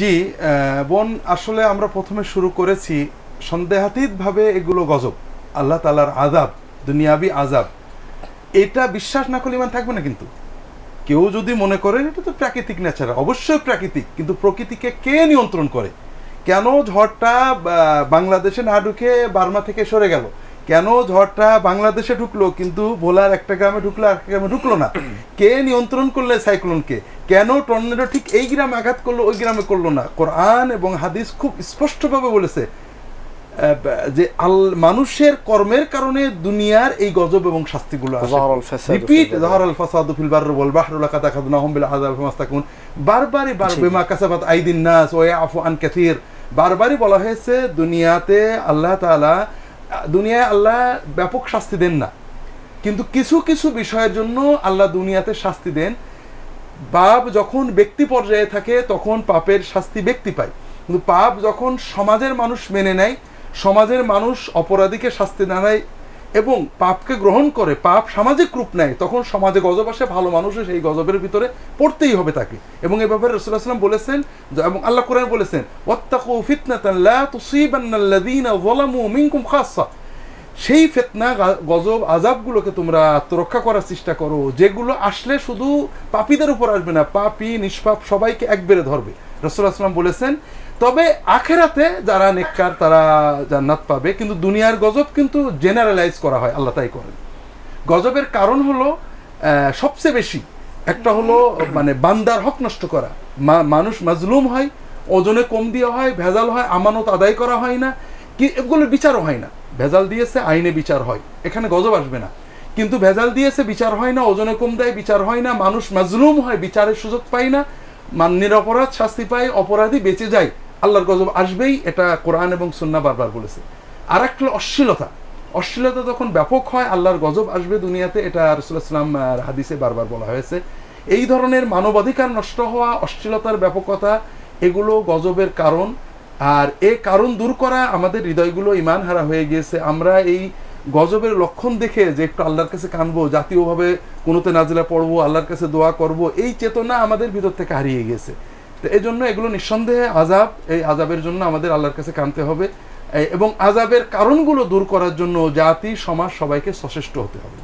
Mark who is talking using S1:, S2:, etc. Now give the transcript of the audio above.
S1: জি বোন আসলে আমরা প্রথমে শুরু করেছি সন্দেহাতীতভাবে এগুলো গজব আল্লাহ তালার আজাব দুনিয়াবি আজাব এটা বিশ্বাস না করলে ইমান থাকবে না কিন্তু কেউ যদি মনে করে এটা তো প্রাকৃতিক নেচার অবশ্যই প্রাকৃতিক কিন্তু প্রকৃতিকে কে নিয়ন্ত্রণ করে কেন ঝড়টা বাংলাদেশে না ঢুকে বার্মা থেকে সরে গেল কেন ঝড়টা বাংলাদেশে ঢুকলো কিন্তু ভোলার একটা গ্রামে ঢুকলো আর একটা গ্রামে ঢুকলো না কে নিয়ন্ত্রণ করলে সাইক্লোনকে কেন টর্নেডো ঠিক এই গ্রামে আঘাত করলো ওই গ্রামে করলো না কোরআন এবং হাদিস খুব স্পষ্টভাবে বলেছে যে আল মানুষের কর্মের কারণে দুনিয়ার এই গজব এবং শাস্তিগুলো রিপিট জাহর আল ফাসাদ ফিল বার ওয়াল বাহর লা কাতা খাদনা হুম বিল আযাব মাস্তাকুন বারবারই বার বিমা কাসাবাত আইদিন নাস ওয়া ইয়াফু আন কাসীর বারবারই বলা হয়েছে দুনিয়াতে আল্লাহ তাআলা দুনিয়ায় আল্লাহ ব্যাপক শাস্তি দেন না কিন্তু কিছু কিছু বিষয়ের জন্য আল্লাহ দুনিয়াতে শাস্তি দেন পাপ যখন ব্যক্তি পর্যায়ে থাকে তখন পাপের শাস্তি ব্যক্তি পায় কিন্তু পাপ যখন সমাজের মানুষ মেনে নেয় সমাজের মানুষ অপরাধীকে শাস্তি না নেয় এবং পাপকে গ্রহণ করে পাপ সামাজিক রূপ নেয় তখন সমাজে গজব আসে ভালো মানুষে সেই গজবের ভিতরে পড়তেই হবে তাকে এবং এ ব্যাপারে রসুল আসলাম বলেছেন এবং আল্লাহ কোরআন বলেছেন ওত্তাকু ফিতনাতান লা তুসিবান্নাল্লাযীনা যালামু মিনকুম খাসসা সেই ফেতনা গজব আজাবগুলোকে তোমরা আত্মরক্ষা করার চেষ্টা করো যেগুলো আসলে শুধু পাপিদের উপর আসবে না পাপি নিষ্পাপ সবাইকে একবারে ধরবে রসুল আসলাম বলেছেন তবে আখেরাতে যারা নেককার তারা জান্নাত পাবে কিন্তু দুনিয়ার গজব কিন্তু জেনারেলাইজ করা হয় আল্লাহ তাই করেন গজবের কারণ হলো সবচেয়ে বেশি একটা হলো মানে বান্দার হক নষ্ট করা মানুষ মাজলুম হয় ওজনে কম দেওয়া হয় ভেজাল হয় আমানত আদায় করা হয় না কি এগুলোর বিচারও হয় না ভেজাল দিয়েছে আইনে বিচার হয় এখানে গজব আসবে না কিন্তু ভেজাল দিয়েছে বিচার হয় না ওজনে কম দেয় বিচার হয় না মানুষ মাজলুম হয় বিচারের সুযোগ পায় না মান্যের অপরাধ শাস্তি পায় অপরাধী বেঁচে যায় আল্লাহর গজব আসবেই এটা কোরআন এবং সুন্না বারবার বলেছে আর একটা অশ্লীলতা অশ্লীলতা যখন ব্যাপক হয় আল্লাহর গজব আসবে দুনিয়াতে এটা রসুলাম হাদিসে বারবার বলা হয়েছে এই ধরনের মানবাধিকার নষ্ট হওয়া অশ্লীলতার ব্যাপকতা এগুলো গজবের কারণ আর এ কারণ দূর করা আমাদের হৃদয়গুলো ইমান হারা হয়ে গিয়েছে আমরা এই গজবের লক্ষণ দেখে যে একটু আল্লাহর কাছে কানবো জাতীয়ভাবে কোনোতে নাজিলা পড়বো আল্লাহর কাছে দোয়া করব এই চেতনা আমাদের ভিতর থেকে হারিয়ে গেছে তো এই জন্য এগুলো নিঃসন্দেহে আজাব এই আজাবের জন্য আমাদের আল্লাহর কাছে কানতে হবে এবং আজাবের কারণগুলো দূর করার জন্য জাতি সমাজ সবাইকে সচেষ্ট হতে হবে